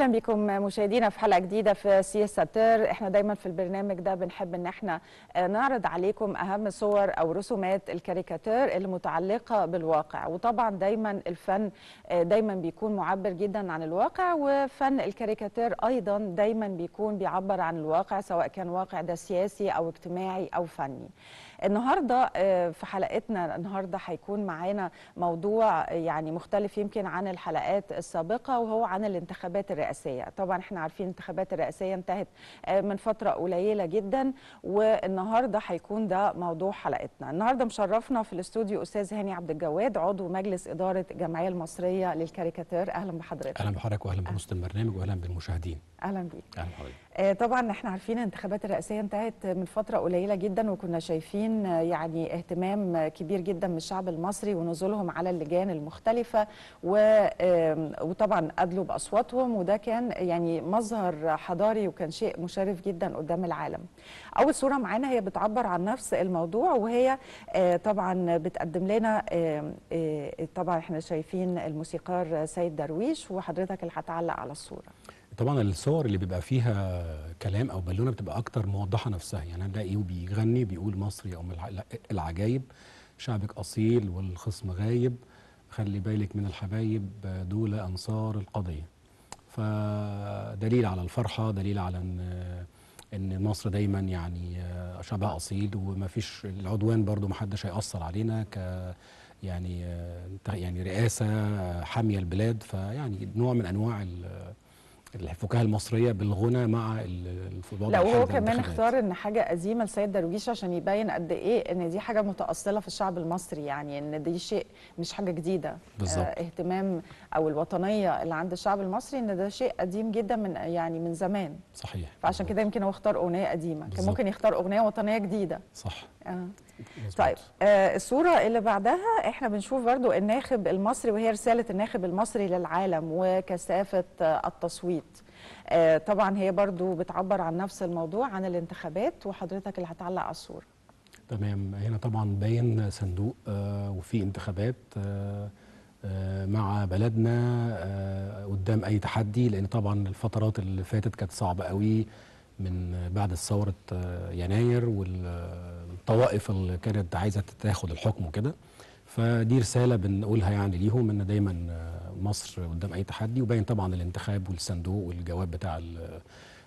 اهلا بكم مشاهدينا في حلقه جديده في سياسه تير احنا دايما في البرنامج ده بنحب ان احنا نعرض عليكم اهم صور او رسومات الكاريكاتير المتعلقه بالواقع وطبعا دايما الفن دايما بيكون معبر جدا عن الواقع وفن الكاريكاتير ايضا دايما بيكون بيعبر عن الواقع سواء كان واقع ده سياسي او اجتماعي او فني النهارده آه، في حلقتنا النهارده هيكون معانا موضوع يعني مختلف يمكن عن الحلقات السابقه وهو عن الانتخابات الرئاسيه طبعا احنا عارفين الانتخابات الرئاسيه انتهت آه، من فتره قليله جدا والنهارده هيكون ده موضوع حلقتنا النهارده مشرفنا في الاستوديو استاذ هاني عبد الجواد عضو مجلس اداره الجمعيه المصريه للكاريكاتير اهلا بحضرتك اهلا بحضرتك واهلا بمست البرنامج واهلا بالمشاهدين اهلا بيك اهلا بحضرتك آه، طبعا احنا عارفين الانتخابات الرئاسيه انتهت من فتره قليله جدا وكنا شايفين كمان يعني اهتمام كبير جدا من الشعب المصري ونزولهم على اللجان المختلفة وطبعا أدلوا بأصواتهم وده كان يعني مظهر حضاري وكان شيء مشرف جدا قدام العالم أول صورة معانا هي بتعبر عن نفس الموضوع وهي آه، طبعا بتقدم لنا آه، طبعا احنا شايفين الموسيقار سيد درويش وحضرتك اللي هتعلق على الصورة طبعا الصور اللي بيبقى فيها كلام او بالونه بتبقى اكتر موضحه نفسها يعني هتلاقي ايه وبيغني بيقول مصري ام العجايب شعبك اصيل والخصم غايب خلي بالك من الحبايب دول انصار القضيه فدليل على الفرحه دليل على ان ان مصر دايما يعني شعبها اصيل وما فيش العدوان برضو ما حدش هيأثر علينا ك يعني يعني رئاسه حاميه البلاد فيعني نوع من انواع الفكاهه المصريه بالغنى مع الفضاء لا وهو كمان اختار ان حاجه قديمه لسيد درويش عشان يبين قد ايه ان دي حاجه متاصله في الشعب المصري يعني ان دي شيء مش حاجه جديده بالظبط آه، اهتمام او الوطنيه اللي عند الشعب المصري ان ده شيء قديم جدا من يعني من زمان صحيح فعشان كده يمكن هو اختار اغنيه قديمه بالزبط. كان ممكن يختار اغنيه وطنيه جديده صح آه. طيب آه الصوره اللي بعدها احنا بنشوف برضو الناخب المصري وهي رساله الناخب المصري للعالم وكثافه التصوير آه، طبعا هي برضو بتعبر عن نفس الموضوع عن الانتخابات وحضرتك اللي هتعلق على الصورة تمام هنا طبعا باين صندوق آه، وفي انتخابات آه، مع بلدنا قدام اي تحدي لان طبعا الفترات اللي فاتت كانت صعبه قوي من بعد ثوره يناير والطوائف اللي كانت عايزه تاخد الحكم وكده فدي رساله بنقولها يعني ليهم ان دايما آه، مصر قدام اي تحدي وباين طبعا الانتخاب والصندوق والجواب بتاع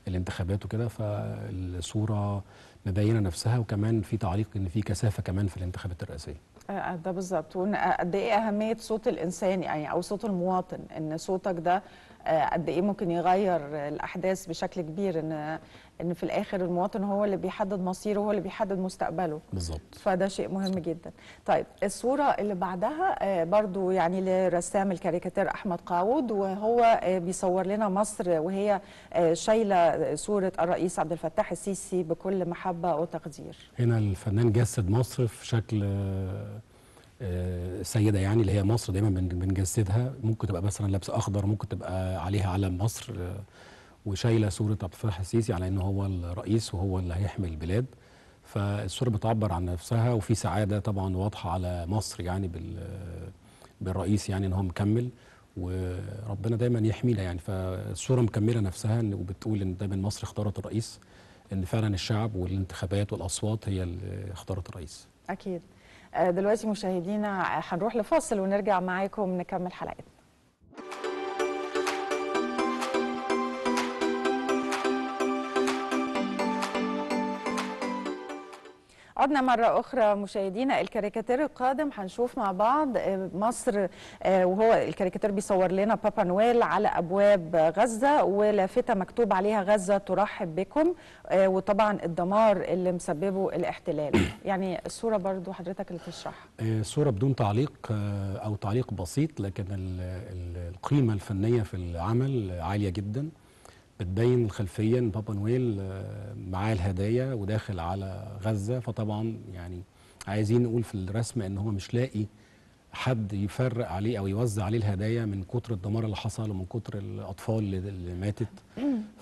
الانتخابات وكده فالصوره مبينه نفسها وكمان في تعليق ان في كثافه كمان في الانتخابات الرئاسيه. آه، آه، ده بالظبط وقد ايه اهميه صوت الانسان يعني او صوت المواطن ان صوتك ده آه، قد ايه ممكن يغير الاحداث بشكل كبير ان ان في الاخر المواطن هو اللي بيحدد مصيره هو اللي بيحدد مستقبله بالظبط فده شيء مهم جدا طيب الصوره اللي بعدها آه، برضو يعني لرسام الكاريكاتير احمد قاود وهو آه، بيصور لنا مصر وهي شايله صوره الرئيس عبد الفتاح السيسي بكل محبه وتقدير هنا الفنان جسد مصر في شكل السيده يعني اللي هي مصر دايما بنجسدها ممكن تبقى مثلا لابسه اخضر ممكن تبقى عليها علم مصر آه، وشايله صوره عبد الفتاح السيسي على ان هو الرئيس وهو اللي هيحمي البلاد فالصوره بتعبر عن نفسها وفي سعاده طبعا واضحه على مصر يعني بال بالرئيس يعني ان هو مكمل وربنا دايما يحمينا يعني فالصوره مكمله نفسها وبتقول ان دايما مصر اختارت الرئيس ان فعلا الشعب والانتخابات والاصوات هي اللي اختارت الرئيس. اكيد. آه، دلوقتي مشاهدينا آه، هنروح لفاصل ونرجع معاكم نكمل حلقتنا عدنا مرة أخرى مشاهدينا الكاريكاتير القادم هنشوف مع بعض آه، مصر آه، وهو الكاريكاتير بيصور لنا بابا نويل على أبواب غزة ولافتة مكتوب عليها غزة ترحب بكم آه، وطبعا الدمار اللي مسببه الاحتلال يعني الصورة برضو حضرتك اللي تشرحها صورة بدون تعليق أو تعليق بسيط لكن القيمة الفنية في العمل عالية جدا بتبين خلفيا بابا نويل آه، معاه الهدايا وداخل على غزه فطبعا يعني عايزين نقول في الرسم ان هو مش لاقي حد يفرق عليه او يوزع عليه الهدايا من كتر الدمار اللي حصل ومن كتر الاطفال اللي ماتت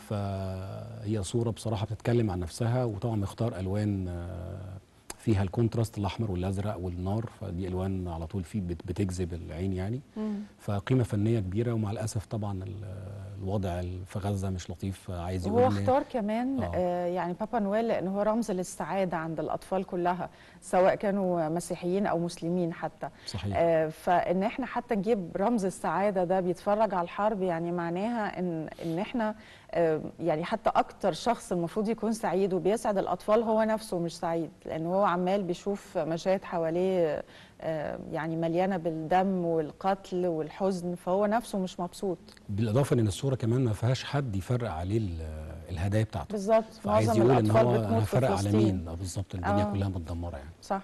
فهي صوره بصراحه بتتكلم عن نفسها وطبعا مختار الوان آه، فيها الكونتراست الاحمر والازرق والنار فدي الوان على طول في بتجذب العين يعني فقيمه فنيه كبيره ومع الاسف طبعا الوضع في غزه مش لطيف عايز يقول هو اختار كمان آه. آه. يعني بابا نويل لان هو رمز للسعاده عند الاطفال كلها سواء كانوا مسيحيين او مسلمين حتى صحيح. آه فان احنا حتى نجيب رمز السعاده ده بيتفرج على الحرب يعني معناها ان ان احنا آه، يعني حتى اكتر شخص المفروض يكون سعيد وبيسعد الاطفال هو نفسه مش سعيد لان هو عمال بيشوف مشاهد حواليه آه، يعني مليانه بالدم والقتل والحزن فهو نفسه مش مبسوط بالاضافه ان الصوره كمان ما فيهاش حد يفرق عليه الهدايا بتاعته بالظبط معظم يقول الاطفال ان هو بتموت في فلسطين على مين آه، بالظبط الدنيا آه. كلها متدمره يعني صح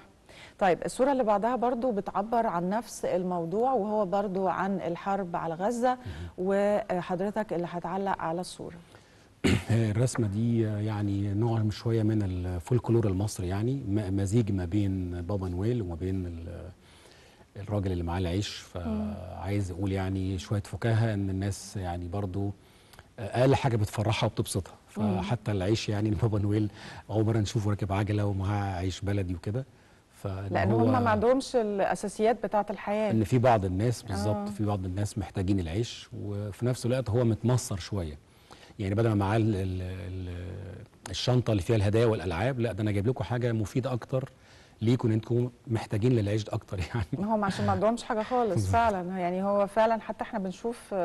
طيب الصورة اللي بعدها برضو بتعبر عن نفس الموضوع وهو برضو عن الحرب على غزة وحضرتك اللي هتعلق على الصورة آه، الرسمة دي يعني نوع شوية من الفولكلور المصري يعني مزيج ما بين بابا نويل وما بين الراجل اللي معاه العيش فعايز اقول يعني شوية فكاهة ان الناس يعني برضو اقل حاجه بتفرحها وبتبسطها فحتى العيش يعني بابا نويل عمرنا نشوفه راكب عجله ومعاه عيش بلدي وكده لان هم ما عندهمش الاساسيات بتاعه الحياه ان في بعض الناس آه. بالظبط آه. في بعض الناس محتاجين العيش وفي نفس الوقت هو متمصر شويه يعني بدل ما معاه الشنطه اللي فيها الهدايا والالعاب لا ده انا جايب لكم حاجه مفيده اكتر ليكوا ان انتوا محتاجين للعيش اكتر يعني ما هم عشان ما عندهمش حاجه خالص فعلا يعني هو فعلا حتى احنا بنشوف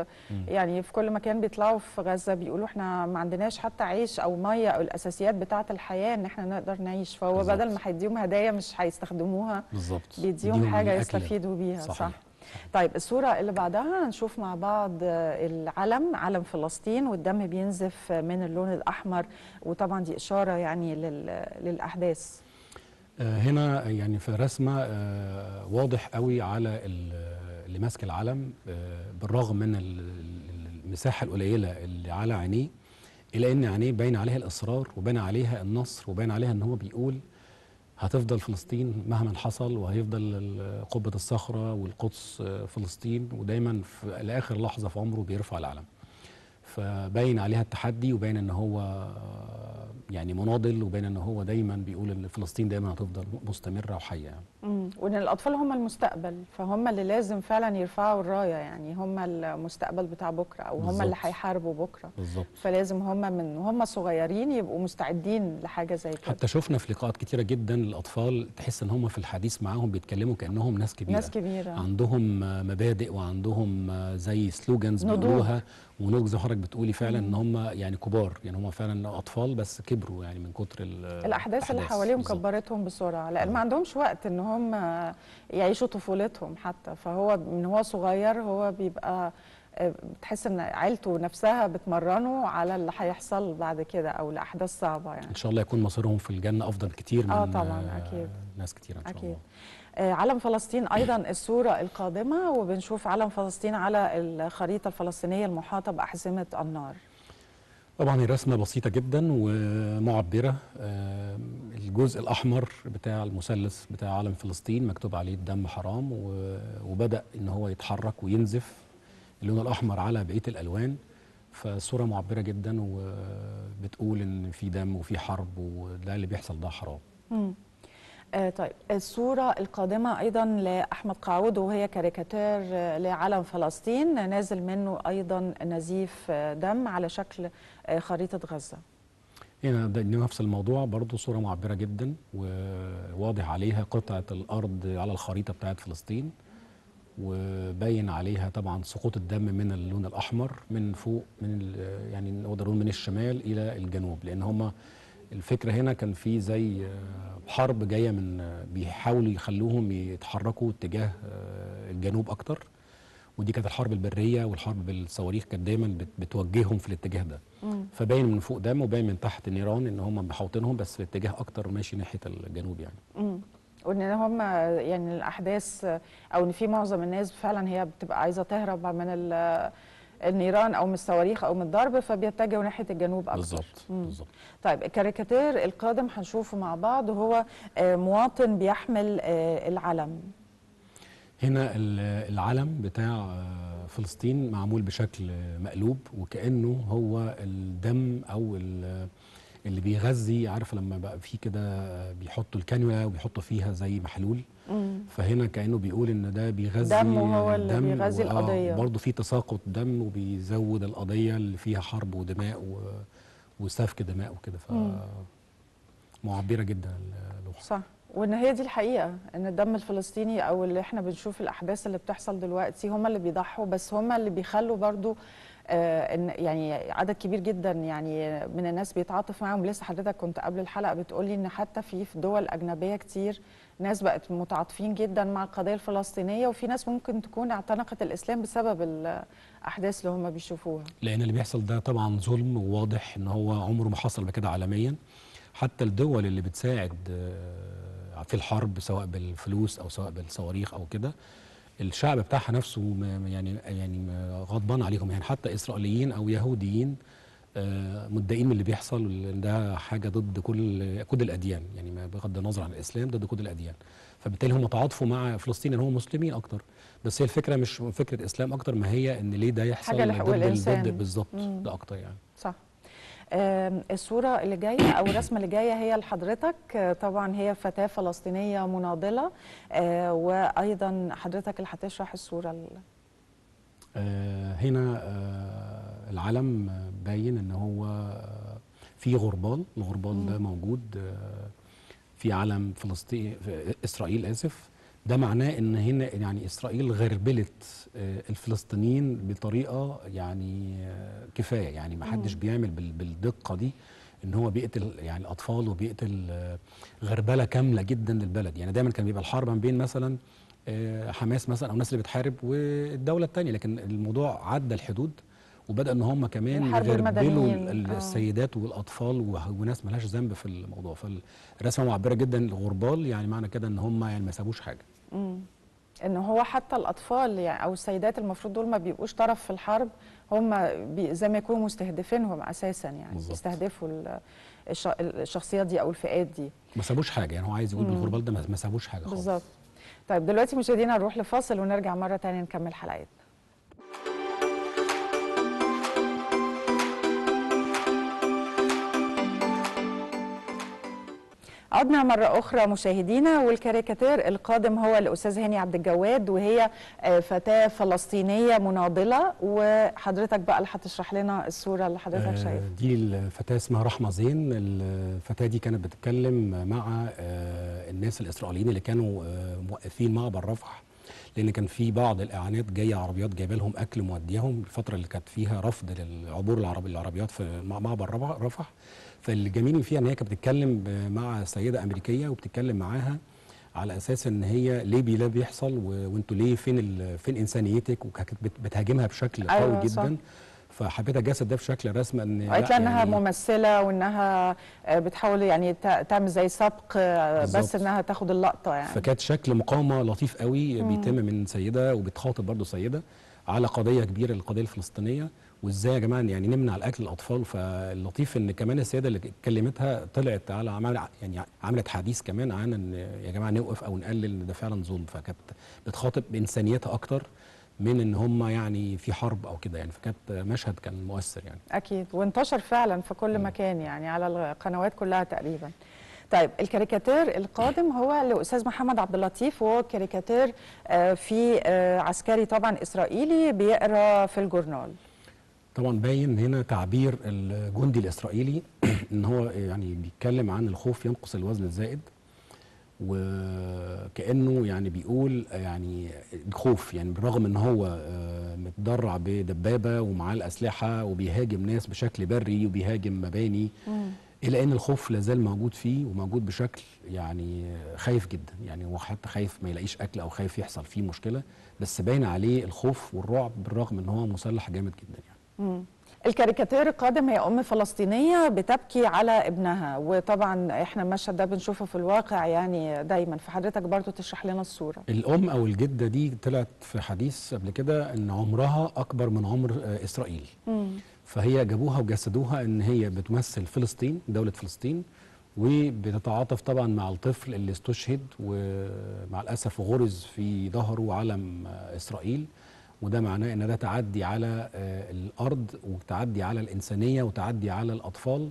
يعني في كل مكان بيطلعوا في غزه بيقولوا احنا ما عندناش حتى عيش او ميه او الاساسيات بتاعه الحياه ان احنا نقدر نعيش فهو بالزبط. بدل ما هيديهم هدايا مش هيستخدموها بالظبط بيديهم حاجه يستفيدوا بيها صح طيب الصورة اللي بعدها هنشوف مع بعض آه، العلم علم فلسطين والدم بينزف من اللون الأحمر وطبعا دي إشارة يعني للأحداث آه، هنا يعني في رسمه آه، واضح قوي على اللي ماسك العلم آه، بالرغم من المساحه القليله اللي على عينيه الا ان عينيه باين عليها الاصرار وباين عليها النصر وباين عليها ان هو بيقول هتفضل فلسطين مهما حصل وهيفضل قبه الصخره والقدس فلسطين ودايما في لاخر لحظه في عمره بيرفع العلم فباين عليها التحدي وباين ان هو يعني مناضل وبين ان هو دايما بيقول ان فلسطين دايما هتفضل مستمره وحيه يعني. وان الاطفال هم المستقبل فهم اللي لازم فعلا يرفعوا الرايه يعني هم المستقبل بتاع بكره او هم اللي هيحاربوا بكره بالزبط. فلازم هم من هم صغيرين يبقوا مستعدين لحاجه زي كده حتى شفنا في لقاءات كتيره جدا الاطفال تحس ان هم في الحديث معاهم بيتكلموا كانهم ناس كبيره ناس كبيره عندهم مبادئ وعندهم زي سلوجنز بيقولوها ونوجز حضرتك بتقولي فعلا ان هم يعني كبار يعني هم فعلا اطفال بس كبروا يعني من كتر الاحداث, الأحداث اللي حواليهم كبرتهم بسرعه لان ما آه. عندهمش وقت ان هم يعيشوا طفولتهم حتى فهو من هو صغير هو بيبقى بتحس ان عيلته نفسها بتمرنه على اللي هيحصل بعد كده او لاحداث صعبه يعني ان شاء الله يكون مصيرهم في الجنه افضل كتير من اه طبعا اكيد ناس كتير ان شاء أكيد. الله آه، علم فلسطين ايضا الصوره القادمه وبنشوف علم فلسطين على الخريطه الفلسطينيه المحاطه باحزمه النار طبعا الرسمه بسيطه جدا ومعبره آه، الجزء الاحمر بتاع المثلث بتاع علم فلسطين مكتوب عليه الدم حرام وبدا ان هو يتحرك وينزف اللون الاحمر على بقيه الالوان فصوره معبره جدا وبتقول ان في دم وفي حرب وده اللي بيحصل ده حرام آه طيب الصورة القادمة أيضا لأحمد قعود وهي كاريكاتير لعلم فلسطين نازل منه أيضا نزيف دم على شكل آه، خريطة غزة هنا ده نفس الموضوع برضه صورة معبرة جدا وواضح عليها قطعة الأرض على الخريطة بتاعت فلسطين وباين عليها طبعا سقوط الدم من اللون الاحمر من فوق من يعني نقدر نقول من الشمال الى الجنوب لان هما الفكره هنا كان في زي حرب جايه من بيحاولوا يخلوهم يتحركوا اتجاه آه، الجنوب اكتر ودي كانت الحرب البريه والحرب بالصواريخ كانت دايما بتوجههم في الاتجاه ده فباين من فوق دم وباين من تحت النيران ان هم محاوطينهم بس في اتجاه اكتر ماشي ناحيه الجنوب يعني وان هم يعني الاحداث او ان في معظم الناس فعلا هي بتبقى عايزه تهرب من النيران او من الصواريخ او من الضرب فبيتجهوا ناحيه الجنوب اكثر بالظبط بالظبط طيب الكاريكاتير القادم هنشوفه مع بعض وهو آه، مواطن بيحمل آه، العلم هنا العلم بتاع آه، فلسطين معمول بشكل مقلوب وكانه هو الدم او اللي بيغذي عارف لما بقى في كده بيحطوا الكانيوا وبيحطوا فيها زي محلول مم. فهنا كانه بيقول ان ده بيغذي دم هو اللي بيغذي القضيه برضه في تساقط دم وبيزود القضيه اللي فيها حرب ودماء و... وسفك دماء وكده ف معبره جدا اللوحه صح وان هي دي الحقيقه ان الدم الفلسطيني او اللي احنا بنشوف الاحداث اللي بتحصل دلوقتي هم اللي بيضحوا بس هم اللي بيخلوا برضه آه، ان يعني عدد كبير جدا يعني من الناس بيتعاطف معاهم لسه حضرتك كنت قبل الحلقه بتقولي ان حتى في في دول اجنبيه كتير ناس بقت متعاطفين جدا مع القضيه الفلسطينيه وفي ناس ممكن تكون اعتنقت الاسلام بسبب الاحداث اللي هم بيشوفوها لان اللي بيحصل ده طبعا ظلم وواضح ان هو عمره ما حصل بكده عالميا حتى الدول اللي بتساعد آه، في الحرب سواء بالفلوس او سواء بالصواريخ او كده الشعب بتاعها نفسه يعني يعني غضبان عليهم يعني حتى اسرائيليين او يهوديين آه، متضايقين من اللي بيحصل ده حاجه ضد كل كل الاديان يعني بغض النظر عن الاسلام ضد كل الاديان فبالتالي هم تعاطفوا مع فلسطين ان هم مسلمين اكتر بس هي الفكره مش فكره اسلام اكتر ما هي ان ليه ده يحصل ضد ضد بالظبط ده اكتر يعني صح الصورة اللي جاية أو الرسمة اللي جاية هي لحضرتك طبعا هي فتاة فلسطينية مناضلة آه، وأيضا حضرتك اللي هتشرح الصورة آه، هنا آه، العلم باين ان هو في غربال الغربال ده موجود في علم فلسطين اسرائيل اسف ده معناه ان هنا يعني اسرائيل غربلت آه، الفلسطينيين بطريقه يعني آه، كفايه يعني ما حدش بيعمل بالدقه دي ان هو بيقتل يعني الاطفال وبيقتل آه، غربله كامله جدا للبلد يعني دايما كان بيبقى الحرب ما بين مثلا حماس مثلا او الناس اللي بتحارب والدوله الثانيه لكن الموضوع عدى الحدود وبدا ان هم كمان يغربلوا السيدات والاطفال وناس ملهاش ذنب في الموضوع فالرسمه معبره جدا الغربال يعني معنى كده ان هم يعني ما سابوش حاجه ان هو حتى الاطفال يعني او السيدات المفروض دول ما بيبقوش طرف في الحرب هم زي ما يكونوا مستهدفينهم اساسا يعني بالزبط. بيستهدفوا الشخصيات دي او الفئات دي ما سابوش حاجه يعني هو عايز يقول بالغربال ده ما سابوش حاجه خالص بالظبط طيب دلوقتي مشاهدينا هنروح لفاصل ونرجع مره ثانيه نكمل حلقتنا عدنا مرة أخرى مشاهدينا والكاريكاتير القادم هو الأستاذ هاني عبد الجواد وهي آه، فتاة فلسطينية مناضلة وحضرتك بقى اللي هتشرح لنا الصورة اللي حضرتك آه، شايفها دي الفتاة اسمها رحمة زين الفتاة دي كانت بتتكلم مع آه، الناس الإسرائيليين اللي كانوا موقفين مع رفح لان كان في بعض الاعانات جايه عربيات جايبه لهم اكل مودياهم الفتره اللي كانت فيها رفض للعبور العربي العربيات في معبر رفح فالجميل فيها ان هي كانت بتتكلم مع سيده امريكيه وبتتكلم معاها على اساس ان هي ليه بي لا بيحصل وانتوا ليه فين فين انسانيتك وكانت بتهاجمها بشكل قوي أيوة جدا صح. فحبيت اجسد ده بشكل رسمي ان قالت لها انها يعني ممثله وانها آه، بتحاول يعني تعمل زي سبق آه، بس انها تاخد اللقطه يعني فكانت شكل مقاومه لطيف قوي بيتم من سيده وبتخاطب برضه سيده على قضيه كبيره القضيه الفلسطينيه وازاي يا جماعه يعني نمنع الاكل الاطفال فاللطيف ان كمان السيده اللي اتكلمتها طلعت على عمل يعني عملت حديث كمان عن ان يا جماعه نوقف او نقلل ده فعلا ظلم فكانت بتخاطب بانسانيتها اكتر من ان هم يعني في حرب او كده يعني فكانت مشهد كان مؤثر يعني اكيد وانتشر فعلا في كل مكان يعني على القنوات كلها تقريبا طيب الكاريكاتير القادم هو لاستاذ محمد عبد اللطيف وهو كاريكاتير آه، في آه، عسكري طبعا اسرائيلي بيقرا في الجورنال طبعا باين هنا تعبير الجندي الاسرائيلي ان هو يعني بيتكلم عن الخوف ينقص الوزن الزائد وكانه يعني بيقول يعني خوف يعني بالرغم ان هو آه، متدرع بدبابه ومعاه الاسلحه وبيهاجم ناس بشكل بري وبيهاجم مباني مم. الا ان الخوف لازال موجود فيه وموجود بشكل يعني خايف جدا يعني هو حتى خايف ما يلاقيش اكل او خايف يحصل فيه مشكله بس باين عليه الخوف والرعب بالرغم ان هو مسلح جامد جدا يعني مم. الكاريكاتير القادم هي ام فلسطينيه بتبكي على ابنها وطبعا احنا المشهد ده بنشوفه في الواقع يعني دايما فحضرتك برضو تشرح لنا الصوره الام او الجده دي طلعت في حديث قبل كده ان عمرها اكبر من عمر آه، اسرائيل مم. فهي جابوها وجسدوها ان هي بتمثل فلسطين دوله فلسطين وبتتعاطف طبعا مع الطفل اللي استشهد ومع الاسف غرز في ظهره علم آه، اسرائيل وده معناه ان ده تعدي على آه، الارض وتعدي على الانسانيه وتعدي على الاطفال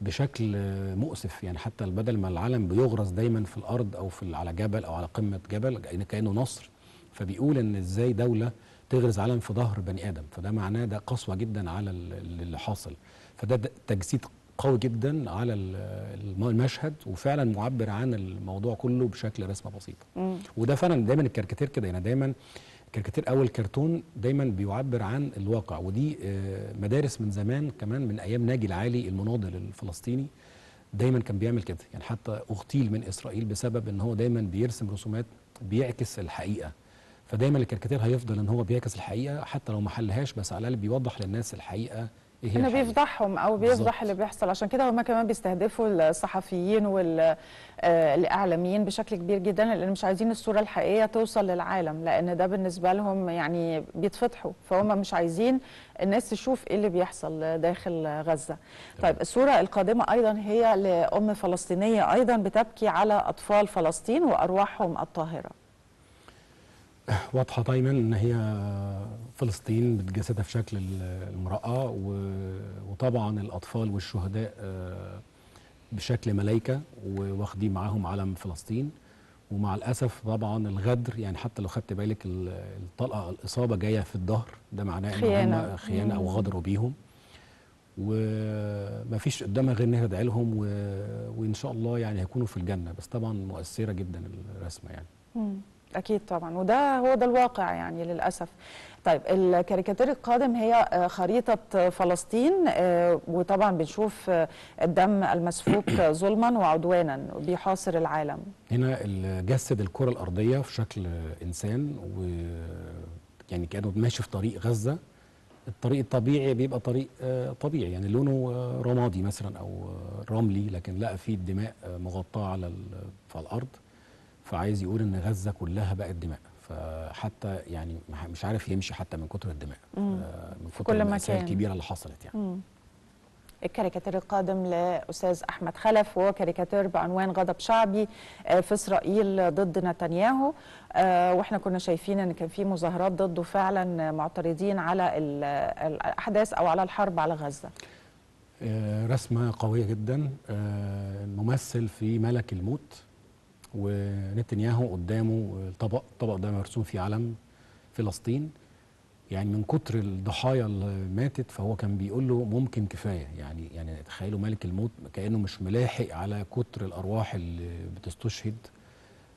بشكل آه، مؤسف يعني حتى بدل ما العلم بيغرس دايما في الارض او في على جبل او على قمه جبل يعني كانه نصر فبيقول ان ازاي دوله تغرز علم في ظهر بني ادم فده معناه ده قسوه جدا على اللي حاصل فده تجسيد قوي جدا على المشهد وفعلا معبر عن الموضوع كله بشكل رسمه بسيطه وده فعلا دايما الكاريكاتير كده يعني دايما كاريكاتير او الكرتون دايما بيعبر عن الواقع ودي آه، مدارس من زمان كمان من ايام ناجي العالي المناضل الفلسطيني دايما كان بيعمل كده يعني حتى اغتيل من اسرائيل بسبب ان هو دايما بيرسم رسومات بيعكس الحقيقه فدايما الكاريكاتير هيفضل ان هو بيعكس الحقيقه حتى لو ما حلهاش بس على الاقل بيوضح للناس الحقيقه إيه انه بيفضحهم او بيفضح اللي بيحصل عشان كده هما كمان بيستهدفوا الصحفيين والاعلاميين آه، بشكل كبير جدا لان مش عايزين الصوره الحقيقيه توصل للعالم لان ده بالنسبه لهم يعني بيتفضحوا فهم مش عايزين الناس تشوف ايه اللي بيحصل داخل غزه طيب الصوره القادمه ايضا هي لام فلسطينيه ايضا بتبكي على اطفال فلسطين وارواحهم الطاهره واضحه دايما ان هي فلسطين بتجسدها في شكل المراه وطبعا الاطفال والشهداء آه، بشكل ملائكه واخدين معاهم علم فلسطين ومع الاسف طبعا الغدر يعني حتى لو خدت بالك الطلقه الاصابه جايه في الظهر ده معناه خيانه خيانه او غدروا بيهم وما فيش قدامها غير انها تدعي لهم و... وان شاء الله يعني هيكونوا في الجنه بس طبعا مؤثره جدا الرسمه يعني. مم. اكيد طبعا وده هو ده الواقع يعني للاسف طيب الكاريكاتير القادم هي آه، خريطه فلسطين آه، وطبعا بنشوف آه، الدم المسفوك ظلما وعدوانا بيحاصر العالم هنا جسد الكره الارضيه في شكل انسان و يعني كانه ماشي في طريق غزه الطريق الطبيعي بيبقى طريق طبيعي يعني لونه رمادي مثلا او رملي لكن لقى فيه الدماء مغطاه على الارض فعايز يقول ان غزه كلها بقت دماء فحتى يعني مش عارف يمشي حتى من كتر الدماء آه، من كتر المأساة الكبيره اللي حصلت يعني مم. الكاريكاتير القادم لاستاذ احمد خلف وهو كاريكاتير بعنوان غضب شعبي آه، في اسرائيل ضد نتنياهو آه، واحنا كنا شايفين ان كان في مظاهرات ضده فعلا معترضين على الاحداث او على الحرب على غزه رسمه قويه جدا ممثل في ملك الموت ونتنياهو قدامه طبق الطبق ده مرسوم فيه علم فلسطين يعني من كتر الضحايا اللي ماتت فهو كان بيقول له ممكن كفايه يعني يعني تخيلوا ملك الموت كانه مش ملاحق على كتر الارواح اللي بتستشهد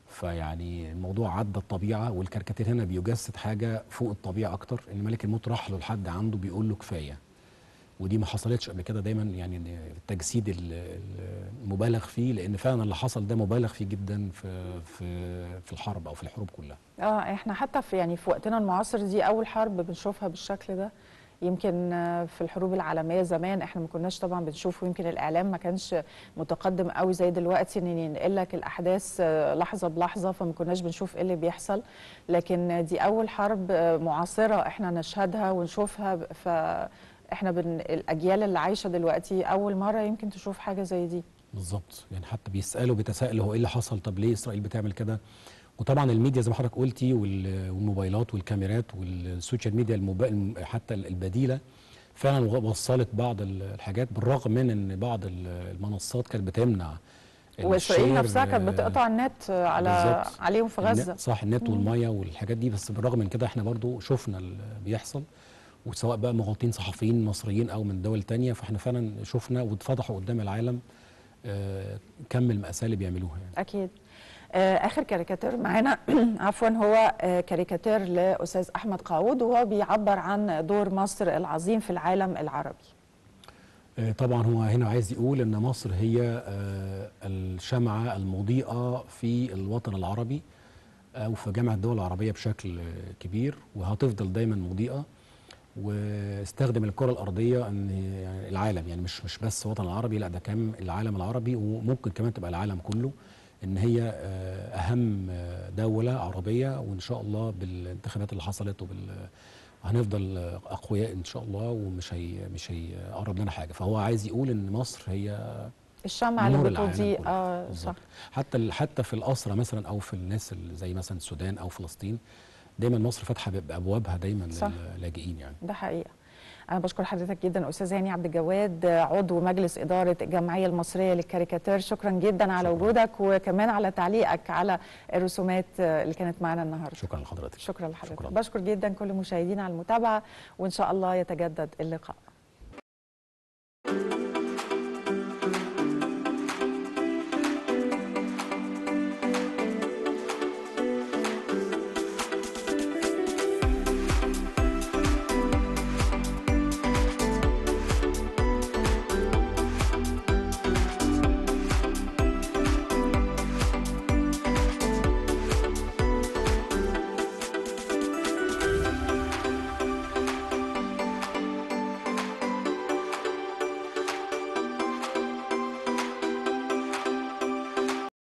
فيعني الموضوع عدى الطبيعه والكاريكاتير هنا بيجسد حاجه فوق الطبيعه اكتر ان ملك الموت راح له لحد عنده بيقول له كفايه ودي ما حصلتش قبل كده دايما يعني التجسيد المبالغ فيه لان فعلا اللي حصل ده مبالغ فيه جدا في في في الحرب او في الحروب كلها اه احنا حتى في يعني في وقتنا المعاصر دي اول حرب بنشوفها بالشكل ده يمكن في الحروب العالميه زمان احنا ما كناش طبعا بنشوفه يمكن الاعلام ما كانش متقدم قوي زي دلوقتي ان ينقل لك الاحداث لحظه بلحظه فما كناش بنشوف ايه اللي بيحصل لكن دي اول حرب معاصره احنا نشهدها ونشوفها ف احنا بن... الاجيال اللي عايشه دلوقتي اول مره يمكن تشوف حاجه زي دي بالظبط يعني حتى بيسالوا بيتساءلوا هو ايه اللي حصل طب ليه اسرائيل بتعمل كده وطبعا الميديا زي ما حضرتك قلتي والموبايلات والكاميرات والسوشيال ميديا الموبا... حتى البديله فعلا وصلت بعض الحاجات بالرغم من ان بعض المنصات كانت بتمنع واسرائيل نفسها كانت بتقطع النت على عليهم في غزه صح النت والميه والحاجات دي بس بالرغم من كده احنا برضو شفنا اللي بيحصل وسواء بقى مغطين صحفيين مصريين او من دول تانية فاحنا فعلا شفنا واتفضحوا قدام العالم آه، كم المأساة اللي بيعملوها يعني. اكيد آه، اخر كاريكاتير معانا عفوا هو آه، كاريكاتير لاستاذ احمد قاود وهو بيعبر عن دور مصر العظيم في العالم العربي طبعا هو هنا عايز يقول ان مصر هي الشمعه المضيئه في الوطن العربي او في جامعه الدول العربيه بشكل كبير وهتفضل دايما مضيئه واستخدم الكره الارضيه ان يعني العالم يعني مش مش بس الوطن العربي لا ده كان العالم العربي وممكن كمان تبقى العالم كله ان هي آه، اهم آه، دوله عربيه وان شاء الله بالانتخابات اللي حصلت وبال هنفضل اقوياء ان شاء الله ومش هي مش هيقرب لنا حاجه فهو عايز يقول ان مصر هي الشمعة اللي بتضيء اه صح حتى حتى في الاسرى مثلا او في الناس زي مثلا السودان او فلسطين دايما مصر فاتحه ابوابها دايما للاجئين يعني ده حقيقه أنا بشكر حضرتك جدا أستاذ هاني عبد الجواد عضو مجلس إدارة الجمعية المصرية للكاريكاتير شكرا جدا على وجودك وكمان على تعليقك على الرسومات اللي كانت معنا النهاردة شكرا لحضرتك شكرا لحضرتك شكرا. بشكر جدا كل مشاهدينا على المتابعة وإن شاء الله يتجدد اللقاء